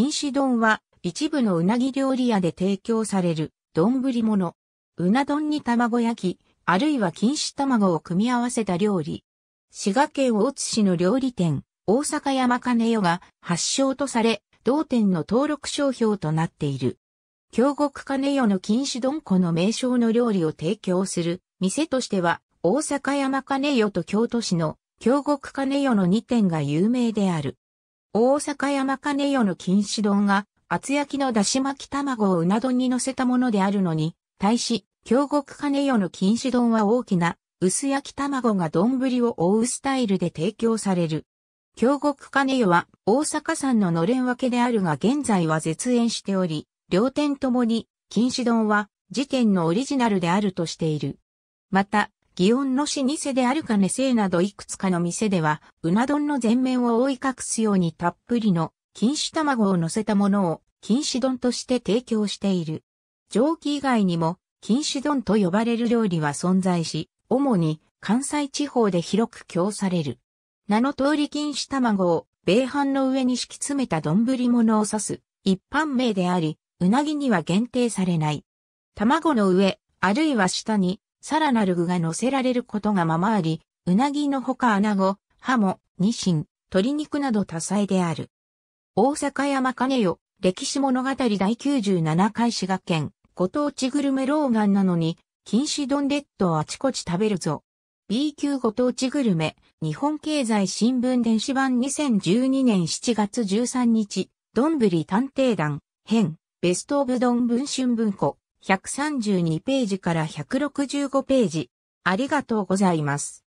錦糸丼は一部のうなぎ料理屋で提供される丼物。うな丼に卵焼き、あるいは金糸卵を組み合わせた料理。滋賀県大津市の料理店、大阪山金代が発祥とされ、同店の登録商標となっている。京極金代の金糸丼この名称の料理を提供する店としては、大阪山金代と京都市の京極金代の2店が有名である。大阪山金代の錦糸丼が、厚焼きのだし巻き卵をうな丼に乗せたものであるのに、対し、京極金代の錦糸丼は大きな、薄焼き卵が丼を覆うスタイルで提供される。京極金代は大阪産ののれん分けであるが現在は絶縁しており、両店ともに、錦糸丼は時点のオリジナルであるとしている。また、祇園の老舗である金いなどいくつかの店では、うな丼の全面を覆い隠すようにたっぷりの錦糸卵を乗せたものを禁止丼として提供している。蒸気以外にも禁止丼と呼ばれる料理は存在し、主に関西地方で広く供される。名の通り禁止卵を米飯の上に敷き詰めた丼物を指す一般名であり、うなぎには限定されない。卵の上、あるいは下にさらなる具が乗せられることがままあり、うなぎのほか穴子、ハモ、ニシン、鶏肉など多彩である。大阪山金よ、歴史物語第97回滋賀県、ご当地グルメ老眼なのに、禁止丼レッドをあちこち食べるぞ。B 級ご当地グルメ、日本経済新聞電子版2012年7月13日、どんぶり探偵団、編、ベストオブ丼文春文庫。132ページから165ページ。ありがとうございます。